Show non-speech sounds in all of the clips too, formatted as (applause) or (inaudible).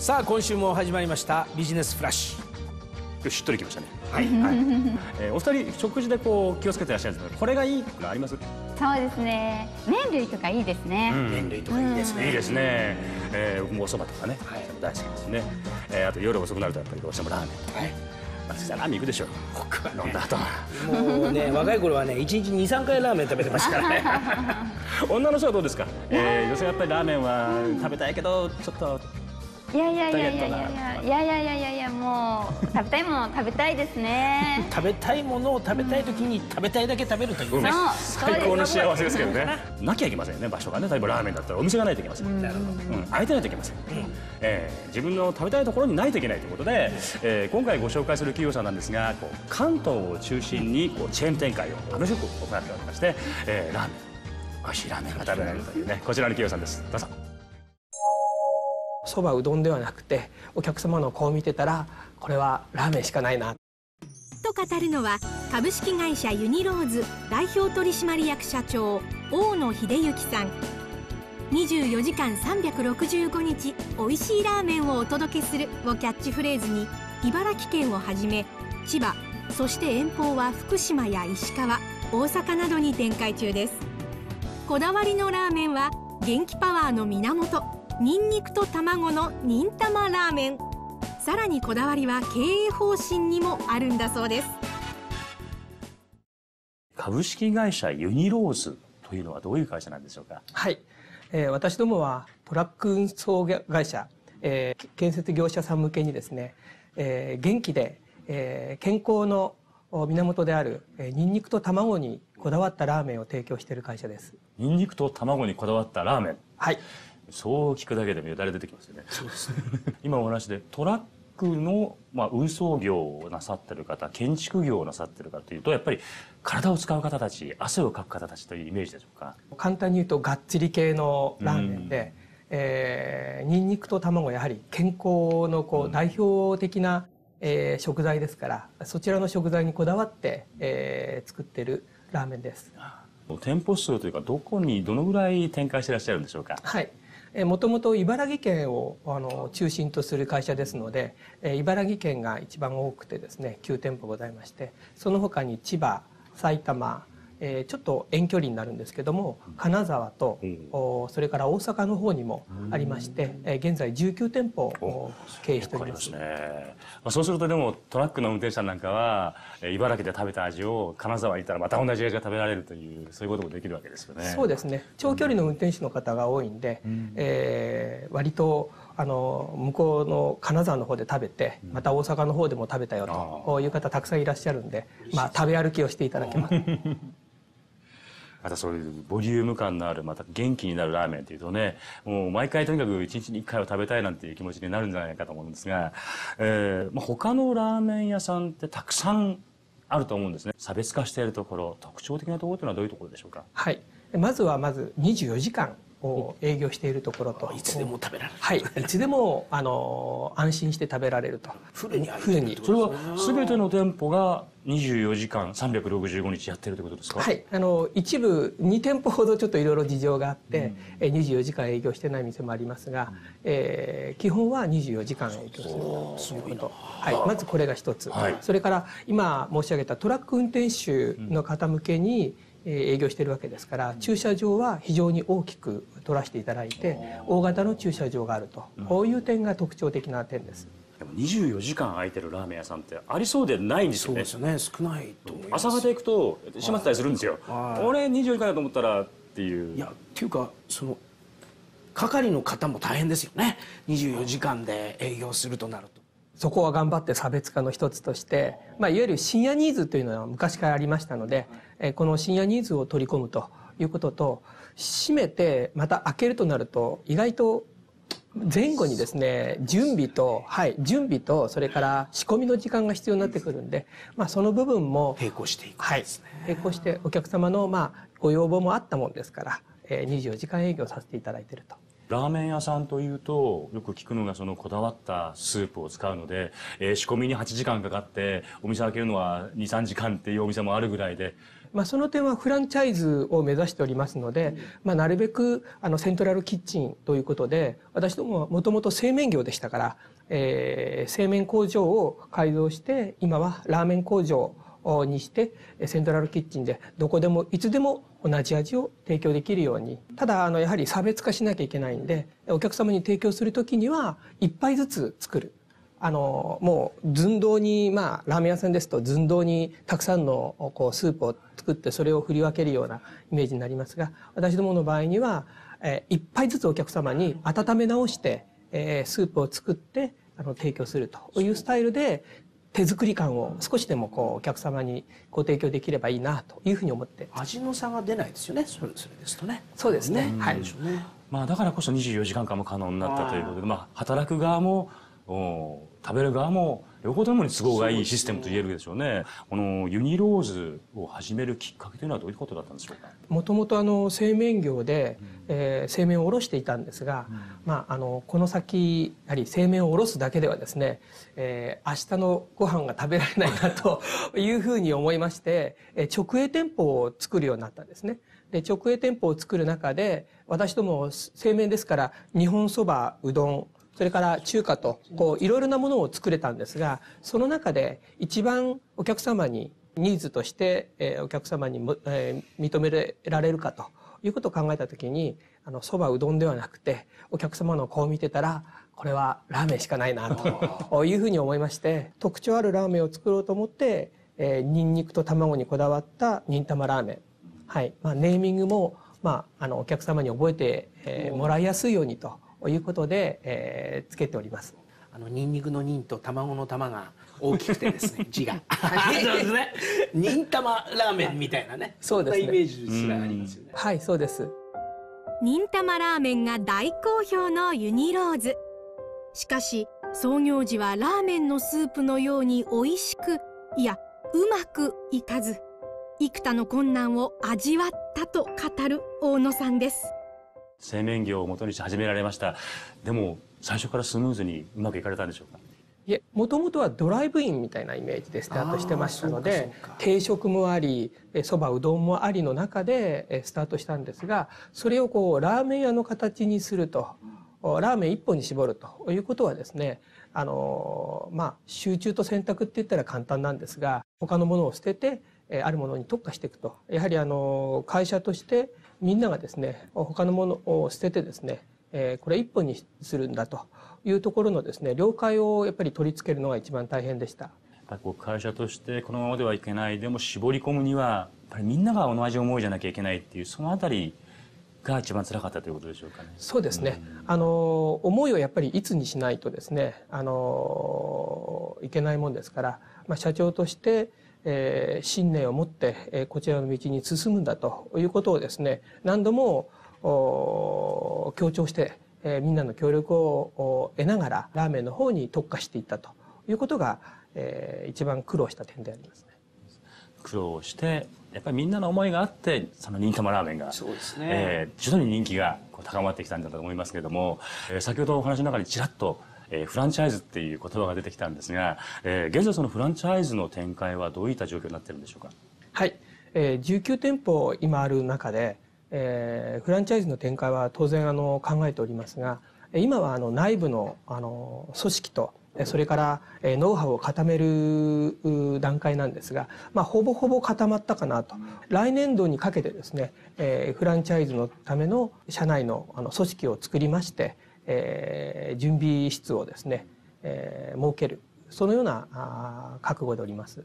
さあ今週も始まりましたビジネスフラッシュよしっとりきましたねはい、はいえー、お二人食事でこう気をつけていらっしゃるんですけどこれがいいとかありますそうですね麺類とかいいですね、うん、麺類とかいいですね、いいですね、えー、もうそばとかね、はい、大好きですね、えー、あと夜遅くなるとやっぱりどうしてもラーメンとかね、はいラーメン行くでしょ僕は、飲んだ後もうね若い頃はね1日23回ラーメン食べてましたからね (laughs) 女の人はどうですか、えー、女性はやっぱりラーメンは食べたいけど、ちょっといやいやいやいやいやいやいやいやいやもう食べたいもの食べたいですね (laughs) 食べたいものを食べたい時に食べたいだけ食べるというね、うん、最高の幸せですけどねなきゃいけませんね場所がね例えばラーメンだったらお店がないといけません、うん、うん、空いてないといけません、うんえー、自分の食べたいところにないといけないということで、えー、今回ご紹介する企業さんなんですがこう関東を中心にこうチェーン展開を楽しく行っておりまして、えー、ラーメン美味しいラーメンが食べられるというねこちらの企業さんですどうぞそばうどんではなくてお客様の顔を見てたらこれはラーメンしかないなと語るのは株式会社ユニローズ代表取締役社長大野秀幸さん24時間365日おいしいラーメンをお届けするをキャッチフレーズに茨城県をはじめ千葉そして遠方は福島や石川大阪などに展開中ですこだわりのラーメンは元気パワーの源ニンニクと卵の忍たまラーメンさらにこだわりは経営方針にもあるんだそうです株式会社ユニローズというのはどういう会社なんでしょうかはい、えー、私どもはトラック運送会社、えー、建設業者さん向けにですね、えー、元気で、えー、健康の源である、えー、ニンニクと卵にこだわったラーメンを提供している会社ですニンニクと卵にこだわったラーメンはいそう聞くだけでもよだれ出てきますよね。そうですね今お話でトラックの、まあ、運送業をなさってる方建築業をなさってるかというとやっぱり体を使う方たち汗をかく方たちというイメージでしょうか簡単に言うとがっちり系のラーメンで、えー、ニンニクと卵やはり健康のこう代表的な、えー、食材ですからそちらの食材にこだわって、えー、作ってるラーメンです。店舗数というかどこにどのぐらい展開してらっしゃるんでしょうか。はい、もともと茨城県をあの中心とする会社ですので、え茨城県が一番多くてですね9店舗ございましてその他に千葉埼玉えー、ちょっと遠距離になるんですけども金沢と、うん、それから大阪の方にもありまして、えー、現在19店舗を経営しておりますますね、まあ、そうするとでもトラックの運転手さんなんかは茨城で食べた味を金沢にいたらまた同じ味が食べられるというそういうこともできるわけですよねそうですね長距離の運転手の方が多いんで、うん、えー、割とあの向こうの金沢の方で食べてまた大阪の方でも食べたよという方たくさんいらっしゃるんで、まあ、食べ歩きをしていただけます。(laughs) またそういうボリューム感のある、また元気になるラーメンっていうとね、もう毎回とにかく一日に一回は食べたいなんていう気持ちになるんじゃないかと思うんですが、えー、まあ、他のラーメン屋さんってたくさんあると思うんですね。差別化しているところ、特徴的なところというのはどういうところでしょうかはい。まずはまず24時間を営業しているところといつでも食べられるはいいつでもあの安心して食べられるとフルにフルにそれは全ての店舗が24時間365日やってるってことですかはいあの一部2店舗ほどちょっといろいろ事情があって、うん、24時間営業してない店もありますが、うん、えー、基本は24時間営業するということはい、まずこれが一つ、はい、それから今申し上げたトラック運転手の方向けに、うん営業してるわけですから駐車場は非常に大きく取らせていただいて大型の駐車場があるとこういう点が特徴的な点です。でも24時間空いてるラーメン屋さんってありそうでないんですよね。そうですね少ないと思い朝方行くと閉まったりするんですよ。俺24時間だと思ったらっていう。いやっていうかその係の方も大変ですよね24時間で営業するとなると。そこは頑張って差別化の一つとして、まあ、いわゆる深夜ニーズというのは昔からありましたので、えこの深夜ニーズを取り込むということと、閉めてまた開けるとなると、意外と前後にですね、準備と、はい、準備と、それから仕込みの時間が必要になってくるんで、まあその部分も。並行していく、ね、はい。並行してお客様の、まあ、ご要望もあったもんですから、え24時間営業させていただいていると。ラーメン屋さんというと、よく聞くのがそのこだわったスープを使うので、えー、仕込みに8時間かかって、お店開けるのは2、3時間っていうお店もあるぐらいで、まあ、その点はフランチャイズを目指しておりますので、まあ、なるべくあのセントラルキッチンということで私どももともと製麺業でしたから、えー、製麺工場を改造して今はラーメン工場にしてセントラルキッチンでどこでもいつでも同じ味を提供できるようにただあのやはり差別化しなきゃいけないんでお客様に提供する時には1杯ずつ作るあのもう寸胴にまあラーメン屋さんですと寸胴にたくさんのこうスープを作ってそれを振り分けるようなイメージになりますが私どもの場合には、1杯ずつお客様に温め直して、スープを作ってあの提供するというスタイルで手作り感を少しでもこうお客様にご提供できればいいなというふうに思って味の差が出ないですよねそれそれですとねそうですね、うはい、ね、まあ、だからこそ24時間間も可能になったということでまあ、働く側も食べる側も両方ともに都合がいいシステムと言えるでしょうね。このユニローズを始めるきっかけというのはどういうことだったんでしょうか。もともとあの製麺業で、うえー、製麺を卸していたんですが、うん、まああのこの先やはり製麺を卸すだけではですね、えー、明日のご飯が食べられないなというふうに思いまして、えー、直営店舗を作るようになったんですね。で直営店舗を作る中で私ども製麺ですから日本そばうどんそれから中華とこういろいろなものを作れたんですがその中で一番お客様にニーズとして、えお客様にも、え認められるかということを考えた時にあのそばうどんではなくてお客様の顔を見てたらこれはラーメンしかないなというふうに思いまして特徴あるラーメンを作ろうと思って、えニンニクと卵にこだわった忍たまラーメン、はいまあ、ネーミングも、まあ、あのお客様に覚えて、えー、もらいやすいようにと。ということで、えー、つけております。あのニンニクのニンと卵の玉が大きくてですね (laughs) 字がそうですね (laughs) ニン玉ラーメンみたいなねそうですねイメージすらありますよねはいそうですニン玉ラーメンが大好評のユニローズしかし創業時はラーメンのスープのように美味しくいやうまくいかず幾多の困難を味わったと語る大野さんです製麺業をもとにして始められましたでも最初からスムーズにうまくいかれたんでしょうかいえもともとはドライブインみたいなイメージでスタートしてましたので定食もありそばうどんもありの中でスタートしたんですがそれをこうラーメン屋の形にするとラーメン一本に絞るということはですねあのまあ集中と選択って言ったら簡単なんですが他のものを捨ててあるものに特化していくとやはりあの会社としてみんながですね他のものを捨ててですね、えこれ一本にするんだというところのですね了解をやっぱり取り付けるのが一番大変でした。やっぱこう会社としてこのままではいけないでも絞り込むにはやっぱりみんなが同じ思いじゃなきゃいけないっていうその辺りが一番辛かったということでしょうかね。そうですね。うん、あの思いをやっぱりいつにしないとですねあのいけないもんですから、まあ、社長としてえー、信念を持って、えー、こちらの道に進むんだということをですね何度も強調して、えー、みんなの協力を得ながらラーメンの方に特化していったということが、えー、一番苦労した点でありますね。苦労してやっぱりみんなの思いがあってその忍たまラーメンがそうですね、えー、徐々に人気が高まってきたんだと思いますけれども、えー、先ほどお話の中にちらっとえー、フランチャイズっていう言葉が出てきたんですが、えー、現在そのフランチャイズの展開はどういった状況になってるんでしょうかはい、えー、19店舗今ある中で、えー、フランチャイズの展開は当然あの考えておりますが今はあの内部のあの組織とそれから、えノウハウを固める段階なんですが、まあ、ほぼほぼ固まったかなと。来年度にかけてですね、えー、フランチャイズのための社内のあの組織を作りまして、えー、準備室をですね、えー、設けるそのようなあ覚悟でおります。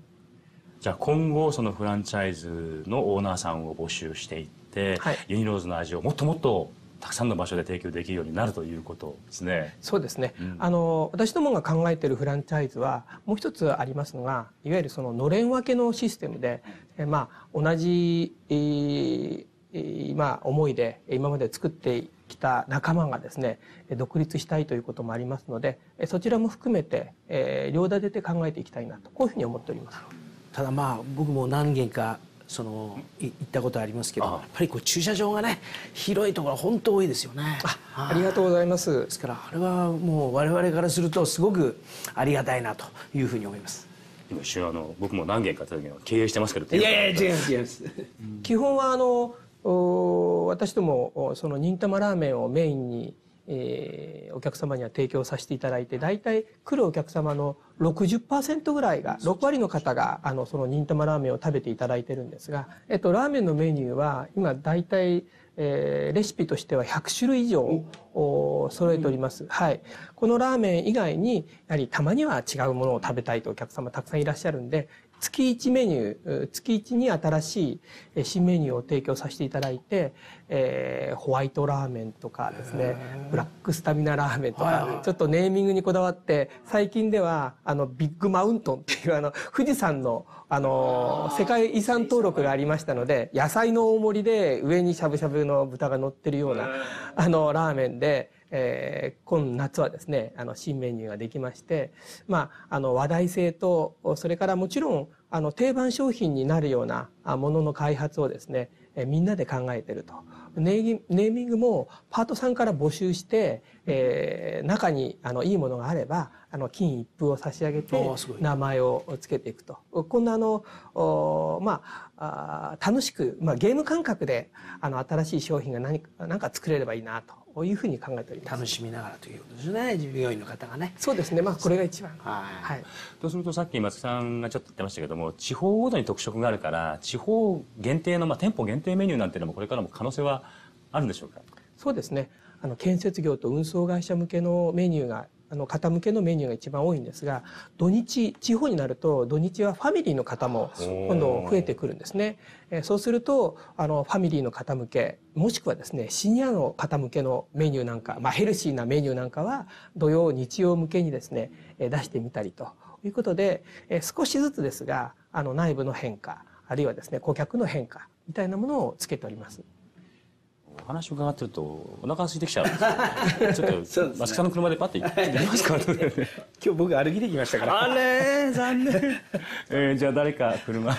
じゃあ今後そのフランチャイズのオーナーさんを募集していって、はい、ユニローズの味をもっともっとたくさんの場所で提供できるようになるということですね。そうですね。うん、あの私どもが考えているフランチャイズはもう一つありますのが、いわゆるそののれん分けのシステムで、えまあ同じ、えー、まあ思いで今まで作ってきた仲間がですね、独立したいということもありますので、そちらも含めて、えー、両立てて考えていきたいなと、こういうふうに思っております。ただまあ、僕も何件か、その、行ったことありますけど、やっぱりこう駐車場がね、広いところ本当多いですよね。ありがとうございます。ですから、あれはもう我々からすると、すごくありがたいなというふうに思います。今一瞬あの僕も何件か経営してますけどいやいや違います違います基本はあの私どもその忍たまラーメンをメインに、えー、お客様には提供させていただいて大体来るお客様の60%ぐらいが6割の方があのその忍たまラーメンを食べていただいてるんですが、えっと、ラーメンのメニューは今大体、えー、レシピとしては100種類以上揃えております、はい、このラーメン以外にやはりたまには違うものを食べたいとお客様たくさんいらっしゃるんで月1メニュー、月1に新しい新メニューを提供させていただいて、えー、ホワイトラーメンとかですね、ブラックスタミナラーメンとか、ちょっとネーミングにこだわって、最近では、あの、ビッグマウントンっていうあの、富士山の、あの、世界遺産登録がありましたので、野菜の大盛りで上にしゃぶしゃぶの豚が乗ってるような、あの、ラーメンで、えー、今夏はですねあの新メニューができまして、まあ、あの話題性とそれからもちろんあの定番商品になるようなものの開発をですね、えー、みんなで考えてるとネーミングもパートさんから募集して、えー、中にあのいいものがあればあの金一封を差し上げて名前をつけていくとこんなあのまああ楽しく、まあ、ゲーム感覚であの新しい商品が何か何か作れればいいなというふうに考えております楽しみながらということですね従業員の方がねそうですねまあこれが一番はいとするとさっき松木さんがちょっと言ってましたけども地方ごとに特色があるから地方限定の、まあ、店舗限定メニューなんていうのもこれからも可能性はあるんでしょうかそうですねあの建設業と運送会社向けのメニューがあの方向けのメニューが一番多いんですが土日地方になると土日はファミリーの方も今度増えてくるんですね。えそうするとあのファミリーの方向けもしくはですねシニアの方向けのメニューなんか、まあ、ヘルシーなメニューなんかは土曜日曜向けにですね出してみたりということで少しずつですがあの内部の変化あるいはですね顧客の変化みたいなものをつけております。お話伺ってるとお腹空いてきちゃうね、(laughs) ちょっと松木さんの車でパッて行ってきますか今日僕歩きできましたからあれ残念、(laughs) えー、じゃあ誰か車 (laughs)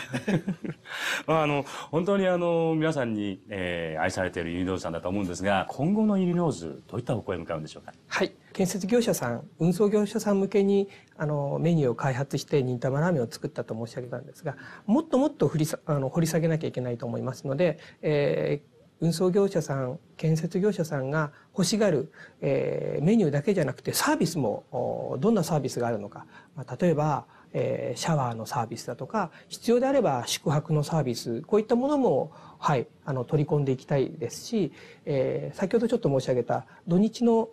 まああの本当にあの皆さんに、えー、愛されているユニノーズさんだと思うんですが今後のユニノーズどういった方向へ向かうんでしょうかはい建設業者さん運送業者さん向けにあのメニューを開発して忍たまラーメンを作ったと申し上げたんですがもっともっと振りあの掘り下げなきゃいけないと思いますので、えー、運送業者さん建設業者さんが欲しがる、えー、メニューだけじゃなくてサービスもどんなサービスがあるのか、まあ、例えば、えー、シャワーのサービスだとか必要であれば宿泊のサービスこういったものも、はい、あの取り込んでいきたいですし、えー、先ほどちょっと申し上げた土日の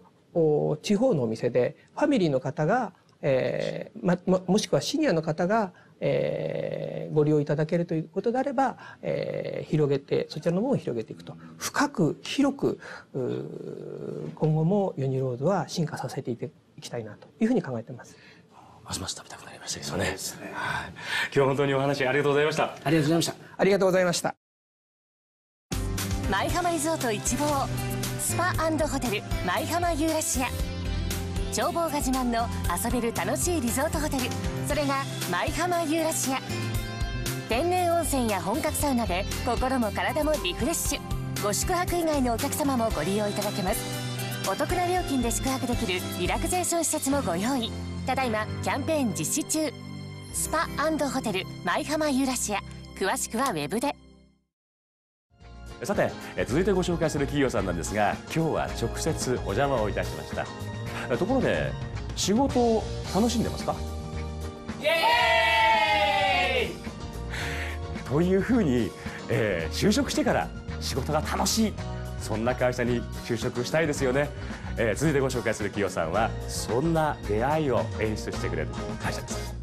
地方のお店でファミリーの方がえーま、もしくはシニアの方がえー、ご利用いただけるということであれば、えー、広げてそちらの分を広げていくと深く広く今後もユニロードは進化させていきたいなというふうに考えています。ますます食べたくなりましたけどね。ねはい、今日は本当にお話ありがとうございました。ありがとうございました。ありがとうございました。舞浜リゾート一望スパホテル舞浜ユーラシア。眺望が自慢の遊べる楽しいリゾートホテルそれが舞浜ユーラシア天然温泉や本格サウナで心も体もリフレッシュご宿泊以外のお客様もご利用いただけますお得な料金で宿泊できるリラクゼーション施設もご用意ただいまキャンペーン実施中スパホテル舞浜ユーラシア詳しくはウェブでさて続いてご紹介する企業さんなんですが今日は直接お邪魔をいたしましたところで仕事を楽しんでますかイエーイというふうに、えー、就職してから仕事が楽しいそんな会社に就職したいですよね、えー、続いてご紹介する企業さんはそんな出会いを演出してくれる会社です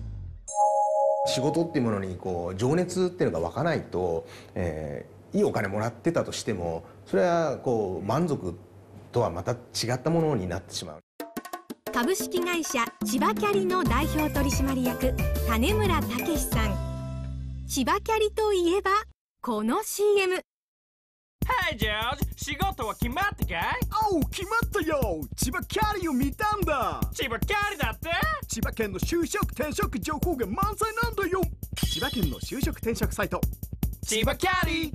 仕事っていうものにこう情熱っていうのが湧かないと、えー、いいお金もらってたとしてもそれはこう満足とはまた違ったものになってしまう。株式会社千葉キャリの代表取締役種村武さん千葉キャリといえばこの CM Hey George! 仕事は決まったかいおう、決まったよ千葉キャリを見たんだ千葉キャリだって千葉県の就職転職情報が満載なんだよ千葉県の就職転職サイト千葉キャリ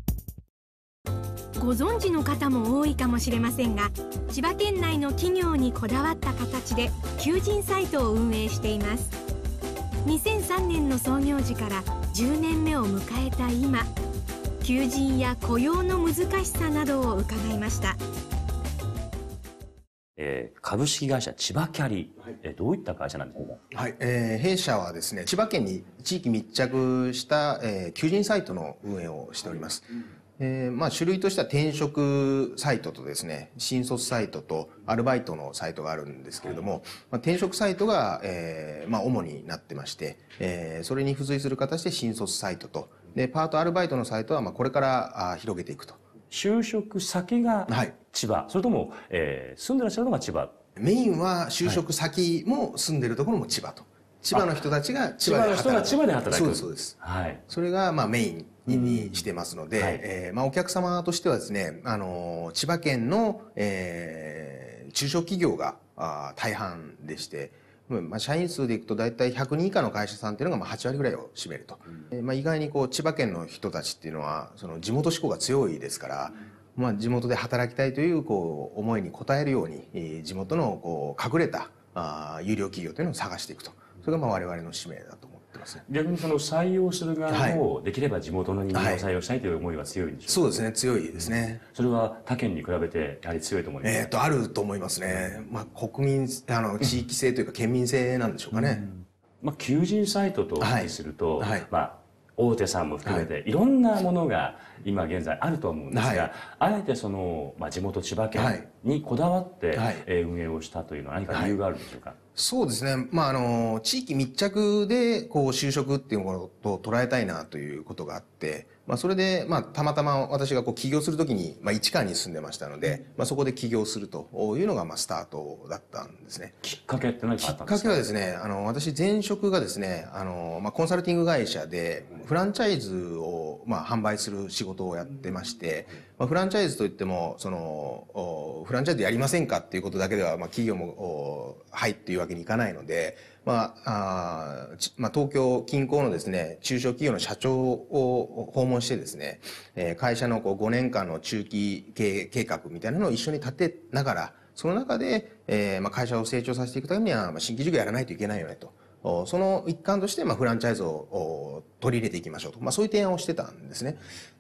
ご存知の方も多いかもしれませんが千葉県内の企業にこだわった形で求人サイトを運営しています2003年の創業時から10年目を迎えた今求人や雇用の難しさなどを伺いました、えー、株式会社千葉キャリ、はい、えどういった会社なんですか、はいえー、弊社はですね千葉県に地域密着した、えー、求人サイトの運営をしております、はいうんえー、まあ種類としては転職サイトとですね、新卒サイトとアルバイトのサイトがあるんですけれども、まあ、転職サイトが、えー、まあ主になってまして、えー、それに付随する形で新卒サイトと、で、パートアルバイトのサイトはまあこれからあ広げていくと。就職先が千葉、はい、それとも、えー、住んでらっしゃるのが千葉メインは就職先も住んでるところも千葉と。千葉の人たちが千葉で働く。千葉の人が千葉で働く。そうです、そうです。はい。それがまあメインにしてますので、はい、えー、まあ、お客様としてはですね、あの、千葉県の、えー、中小企業があ大半でして、まあ、社員数でいくと大体100人以下の会社さんっていうのがまあ8割ぐらいを占めると、うん、まあ、意外にこう千葉県の人たちっていうのはその地元志向が強いですから、うん、まあ、地元で働きたいというこう思いに応えるように地元のこう隠れたあ有料企業というのを探していくとそれがまあ我々の使命だと。ってます、ね、逆にその採用する側も、できれば地元の人間を採用したいという思いは強いんでしょうそうですね強いですね、それは他県に比べてやはり強いと思いますえっとあると思いますね、まあ、国民あの地域性というか県民性なんでしょうかね、まあ、求人サイトとすると、まあ、大手さんも含めて、い、ろんなものが今現在あると思うんですが、はい、あえてその、まあ、地元千葉県にこだわって、はえ運営をしたというのは何か理由があるんでしょうか、はいそうですね。まあ、あの、地域密着で、こう、就職っていうものと捉えたいなということがあって、まあ、それで、まあ、たまたま私がこう起業するときに、まあ、市川に住んでましたので、まあ、そこで起業するというのが、まあ、スタートだったんですね。きっかけって何かあったんですかきっかけはですね、あの、私前職がですね、あの、まあ、コンサルティング会社で、フランチャイズを、まあ、販売する仕事をやってまして、まあ、フランチャイズといっても、その、フランチャイズやりませんかっていうことだけでは、まあ、企業も、はいっていうわけにいかないので、まあ、あまあ、東京近郊のですね、中小企業の社長を訪問してですね、え会社のこう5年間の中期計画みたいなのを一緒に立てながら、その中で、えー、まあ、会社を成長させていくためには、まあ、新規事業やらないといけないよねと。その一環として、まあ、フランチャイズを取り入れていきましょうと、まあ、そういう提案をしてたんですね。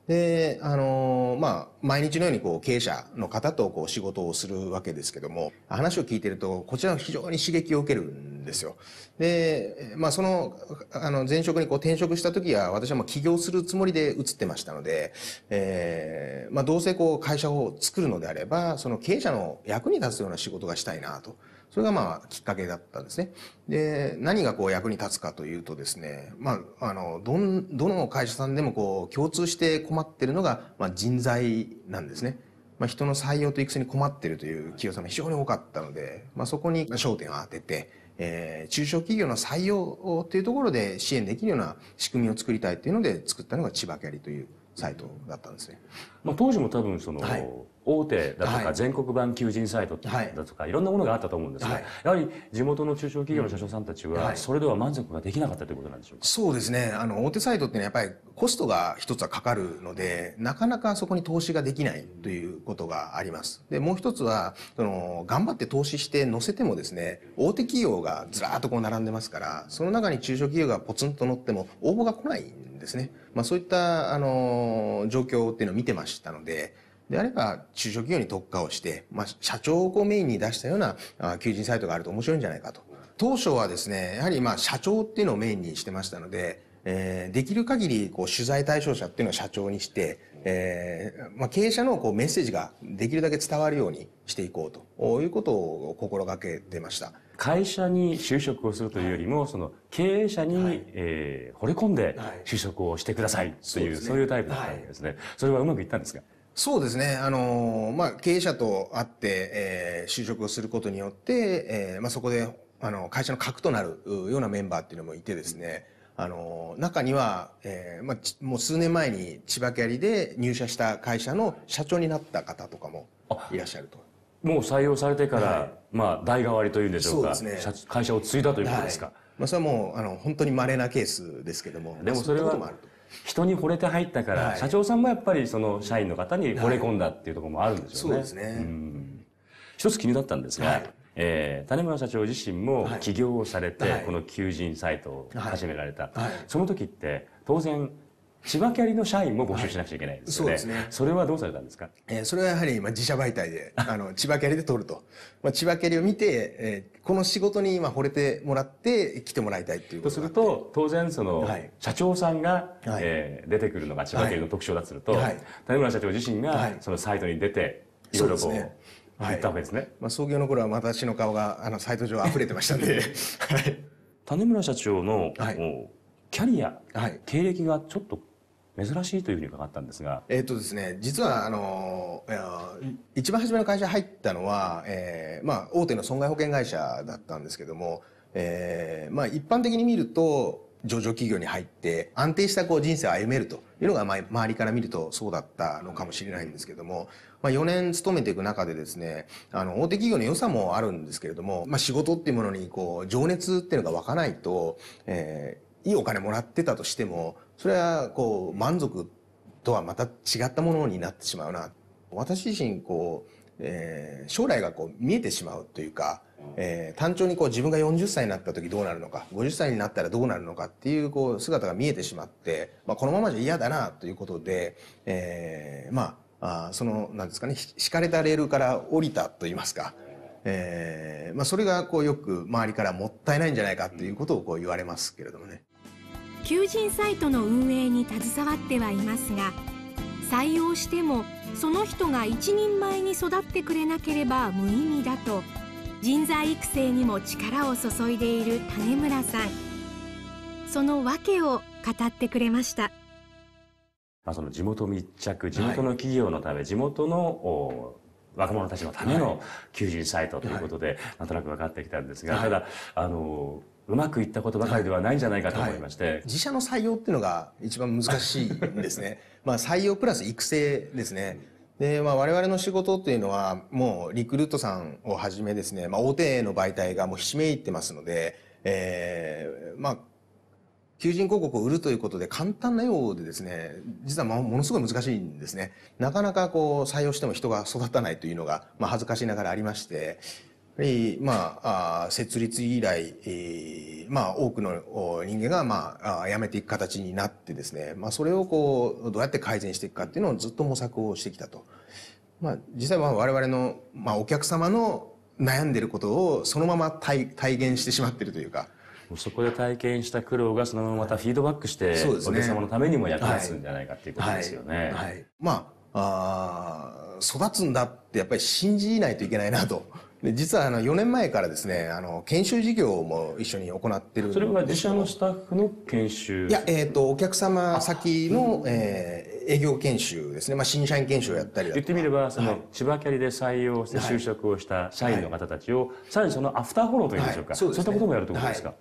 で、あのー、まあ、毎日のようにこう経営者の方とこう仕事をするわけですけども、話を聞いてると、こちらは非常に刺激を受けるんですよ。で、まあ、その、あの、前職にこう転職した時は、私はもう起業するつもりで移ってましたので、えー、まあ、どうせこう会社を作るのであれば、その経営者の役に立つような仕事がしたいなと。それがまあきっかけだったんですね。で、何がこう役に立つかというとですね、まあ、あの、どん、どの会社さんでもこう共通して困ってるのが、まあ人材なんですね。まあ、人の採用と育成に困ってるという企業さん様非常に多かったので、まあ、そこに焦点を当てて、えー、中小企業の採用っていうところで支援できるような仕組みを作りたいっていうので作ったのが千葉キャリというサイトだったんですね。まあ、当時も多分その、はい、大手だとか、全国版求人サイトだとか、いろんなものがあったと思うんですが、やはり地元の中小企業の社長さんたちは、それでは満足ができなかったということなんでしょうか。そうですね。あの、大手サイトって、やっぱりコストが一つはかかるので、なかなかそこに投資ができないということがあります。で、もう一つは、その、頑張って投資して載せてもですね、大手企業がずらーっとこう並んでますから、その中に中小企業がポツンと載っても応募が来ないんですね。まあそういった、あの、状況っていうのを見てましたので、であれば、中小企業に特化をして、まあ、社長をこうメインに出したような求人サイトがあると面白いんじゃないかと。当初はですね、やはりまあ、社長っていうのをメインにしてましたので、えー、できる限りこう取材対象者っていうのは社長にして、えーまあ、経営者のこうメッセージができるだけ伝わるようにしていこうということを心がけてました。会社に就職をするというよりも、その経営者に、はい、えー、惚れ込んで就職をしてくださいという、はいそうね、そういうタイプだったわけですね。はい、それはうまくいったんですかそうですね。あのまあ、経営者と会って、えー、就職をすることによって、えー、まあ、そこで、あの、会社の核となるようなメンバーっていうのもいてですね、あの中には、えー、まあ、もう数年前に千葉キャリで入社した会社の社長になった方とかもいらっしゃると。もう採用されてから、はい、まあ、代替わりというんでしょうか。そうですね。会社を継いだということですか。はい、まあ、それはもう、あの、本当に稀なケースですけども。でもそれは、まあ、そういうこともあると。人に惚れて入ったから、はい、社長さんもやっぱりその社員の方に惚れ込んだっていうところもあるんですよね。はい、そうですね、一つ気になったんですが、はい、えー、種村社長自身も起業をされて、この求人サイトを始められた。その時って、当然、千葉キャリの社員も募集しなくちゃいけないですよね。はい、そうですね。それはどうされたんですかえー、それはやはり、まあ、自社媒体で、あの、千葉キャリで取ると。まあ、千葉キャリを見て、えー、この仕事に今惚れてもらって、来てもらいたいっていうとすると、当然、その、はい、社長さんが、はい、えー、出てくるのが千葉キャリの特徴だとすると、はい、谷村社長自身が、そのサイトに出て、いろいろこう、はい、ったわけですね。まあ、創業の頃は私の顔が、あの、サイト上溢れてましたんで、(laughs) はい。谷村社長の、はい、キャリア、はい、経歴がちょっと珍しいというふうに伺ったんですが。えっとですね、実は、あの、一番初めの会社入ったのは、えー、まあ、大手の損害保険会社だったんですけども、えー、まあ、一般的に見ると、上場企業に入って安定したこう人生を歩めるというのが、まあ、周りから見るとそうだったのかもしれないんですけども、まあ、4年勤めていく中でですね、あの、大手企業の良さもあるんですけれども、まあ、仕事っていうものにこう、情熱っていうのが湧かないと、えいいお金もらってたとしてもそれはこう満足とはまた違ったものになってしまうな私自身こう、えー、将来がこう見えてしまうというか、えー、単調にこう自分が40歳になった時どうなるのか50歳になったらどうなるのかっていうこう姿が見えてしまって、まあ、このままじゃ嫌だなということで、えー、まああそのなんですかね敷かれたレールから降りたと言いますか。えーまあ、それがこうよく周りからもったいないんじゃないかということをこう言われますけれどもね。求人サイトの運営に携わってはいますが採用してもその人が一人前に育ってくれなければ無意味だと人材育成にも力を注いでいる種村さんその訳を語ってくれました。まあ、その地元密着、地元の企業のため、はい、地元の若者たちのための求人サイトということで、はい、なんとなく分かってきたんですが、はい、ただ、あの、うまくいったことばかりではないんじゃないかと思いまして、はい、自社の採用っていうのが一番難しいんですね (laughs) まあ採用プラス育成ですねで、まあ、我々の仕事というのはもうリクルートさんをはじめですね、まあ、大手の媒体がもうひしめいてますので、えー、まあ求人広告を売るということで簡単なようでですね、実はものすごい難しいんですね。なかなかこう採用しても人が育たないというのが、まあ恥ずかしながらありまして、まあ、設立以来、まあ、多くの人間が、まあ、辞めていく形になってですね、まあ、それをこう、どうやって改善していくかっていうのをずっと模索をしてきたと。まあ、実際は我々の、まあ、お客様の悩んでることをそのまま体体現してしまってるというか。そこで体験した苦労がそのまままたフィードバックして、お客様のためにも役立つんじゃないかっていうことですよね。はいまああ、育つんだってやっぱり信じないといけないなと。で実はあの4年前からですねあの研修事業も一緒に行ってるそれは自社のスタッフの研修いや、えーと、お客様先の、うん、えー、営業研修ですね、まあ、新社員研修をやったり言ってみればその、はい、千葉キャリで採用して就職をした社員の方たちを、はい、さらにそのアフターフォローというんでしょうか、はいそうね、そういったこともやるということですか、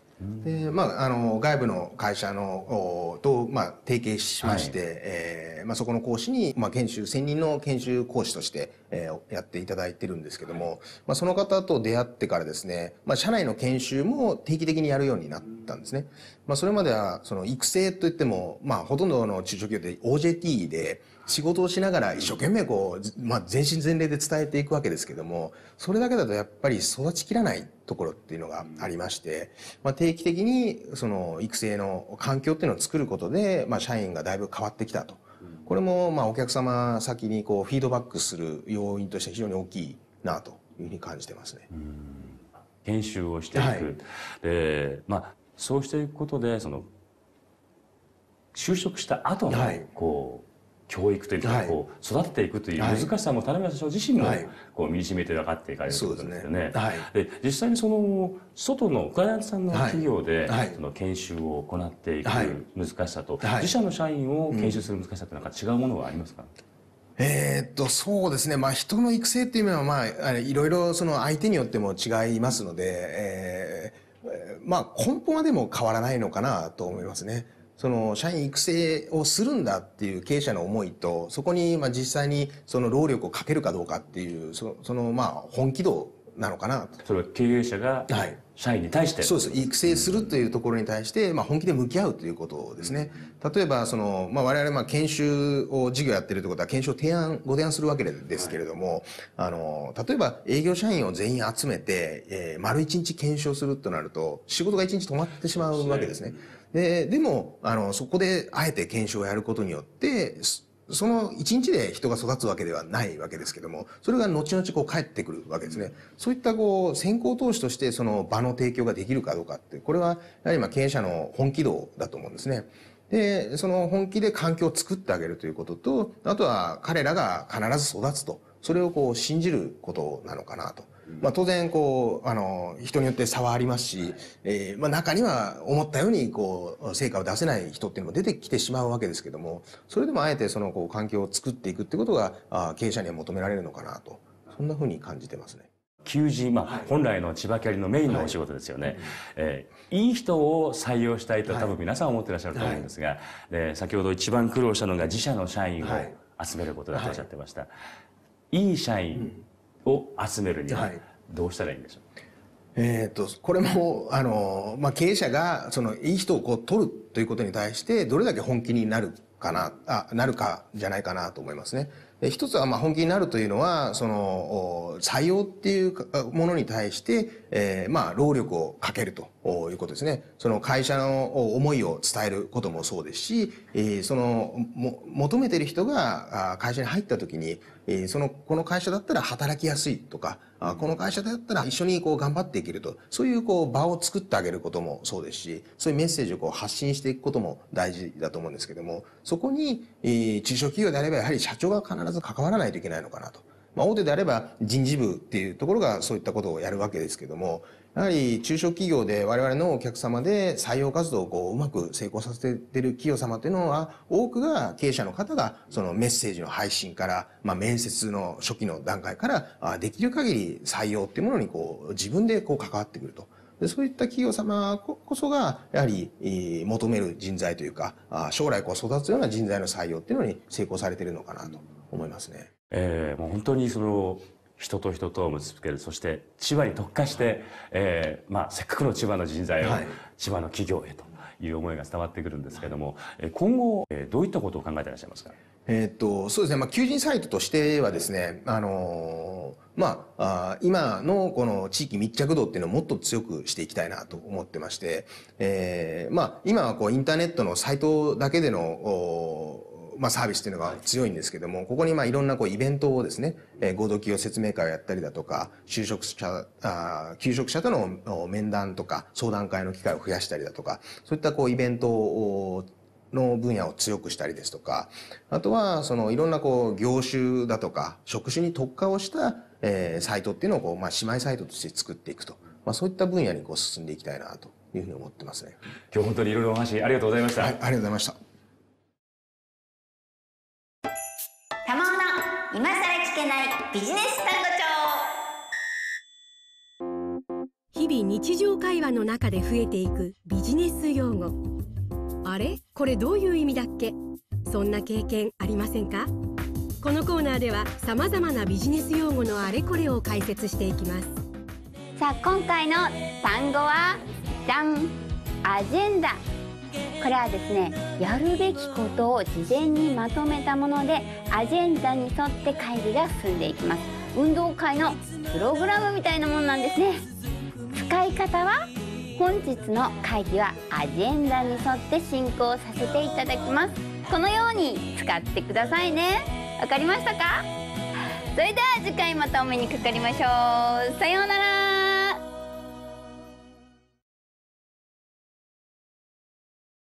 でまあ、あの外部の会社のと、まあ、提携しまして、はい、えー、まあ、そこの講師に、まあ、研修専任の研修講師として、えー、やっていただいてるんですけども、まあ、その方と出会ってからですね、まあ、社内の研修も定期的にやるようになったんですね。まあ、それまではその育成といっても、まあ、ほとんどの中小企業で OJT で仕事をしながら一生懸命こう、まあ、全身全霊で伝えていくわけですけどもそれだけだとやっぱり育ちきらないところっていうのがありまして、まあ、定期的にその育成の環境っていうのを作ることで、まあ、社員がだいぶ変わってきたと。これもまあお客様先にこうフィードバックする要因として非常に大きいなというふうに感じてますね。研修をしていく、はい、でまあ、そうしていくことでその就職した後の、はい、こう教育というか、こう育てていくという難しさも田辺社長自身もこう身にしめて分かっていかれるということですよね。で、ねはい、実際にその外のクライアントさんの企業で、その研修を行っていく難しさと、自社の社員を研修する難しさっなんか違うものはありますか、えー、っと、そうですね。まあ、人の育成っていうのは、まあ、いろいろ、その相手によっても違いますので、えーまあ、根本はでも変わらないのかなと思いますね。その社員育成をするんだっていう経営者の思いと、そこにまあ実際にその労力をかけるかどうかっていう、そのまあ本気度なのかなそれは経営者が社員に対してそうです育成するというところに対して、まあ、本気で向き合うということですね、例えばその、まあ、我々まあ研修を事業やってるってことは研修を提案ご提案するわけですけれども、はい、あの例えば営業社員を全員集めて、えー、丸一日研修するとなると仕事が一日止まってしまうわけですね。ででもあのそこであえて研修をやることによってその一日で人が育つわけではないわけですけども、それが後々こう返ってくるわけですね。そういったこう先行投資としてその場の提供ができるかどうかって、これはやはりまあ経営者の本気度だと思うんですね。で、その本気で環境を作ってあげるということと、あとは彼らが必ず育つと、それをこう信じることなのかなと。まあ、当然こうあの人によって差はありますし、えーまあ、中には思ったようにこう成果を出せない人っていうのも出てきてしまうわけですけどもそれでもあえてそのこう環境を作っていくってことがあ経営者には求められるのかなとそんなふうに感じてますね。求人、まあ、本来の千葉キャリのメインのお仕事ですよね。はい、えー、いい人を採用したいと多分皆さん思ってらっしゃると思うんですが、はい、で先ほど一番苦労したのが自社の社員を集めることだとおっしゃってました。はい、いい社員、うんを集めるにはどうしたらいいんでしょう、はいえーと、とこれもあの、まあ、経営者がそのいい人をこう取るということに対してどれだけ本気になるかなあなるかじゃないかなと思いますね。一つはまあ本気になるというのは、その、採用っていうものに対して、えー、まあ、労力をかけるということですね。その会社の思いを伝えることもそうですし、えー、その、も、求めてる人が会社に入った時に、えー、その、この会社だったら働きやすいとか、この会社だったら一緒にこう頑張っていけると、そういうこう場を作ってあげることもそうですし、そういうメッセージをこう発信していくことも大事だと思うんですけども、そこに、えー、中小企業であればやはり社長が必ずず関わらないといけないのかなと。まあ、大手であれば人事部っていうところがそういったことをやるわけですけども、やはり中小企業で我々のお客様で採用活動をこううまく成功させてる企業様っていうのは、多くが経営者の方がそのメッセージの配信から、まあ、面接の初期の段階から、できる限り採用っていうものにこう自分でこう関わってくると。でそういった企業様こそが、やはり、えー、求める人材というか、あ将来こう育つような人材の採用っていうのに成功されてるのかなと思いますね。えー、もう本当にその、人と人とを結びつけるそして千葉に特化して、えー、まあ、せっかくの千葉の人材を千葉の企業へという思いが伝わってくるんですけども、はい、今後えどういったことを考えていらっしゃいますかえっと、そうですね。まあ、求人サイトとしてはですね、あのー、まあ、あ今のこの地域密着度っていうのをもっと強くしていきたいなと思ってまして、えー、まあ、今はこうインターネットのサイトだけでの、まあ、サービスっていうのが強いんですけども、ここにまあいろんなこうイベントをですね、えー、合同企業説明会をやったりだとか、就職者、あ求職者との面談とか、相談会の機会を増やしたりだとか、そういったこうイベントをの分野を強くしたりですとか、あとは、そのいろんなこう業種だとか、職種に特化をした、えー、サイトっていうのをこう、まあ、姉妹サイトとして作っていくと。まあ、そういった分野にこう進んでいきたいなというふうに思ってますね。今日本当にいろいろお話ありがとうございました。はい、ありがとうございました。玉尾の今さら聞けないビジネス単語帳。日々日常会話の中で増えていくビジネス用語。あれこれどういう意味だっけそんな経験ありませんかこのコーナーではさまざまなビジネス用語のあれこれを解説していきますさあ今回の単語はじゃんアジェンダこれはですねやるべきことを事前にまとめたものでアジェンダに沿って会議が進んでいきます運動会のプログラムみたいなもんなんですね使い方は本日の会議はアジェンダに沿って進行させていただきますこのように使ってくださいねわかりましたかそれでは次回またお目にかかりましょうさようなら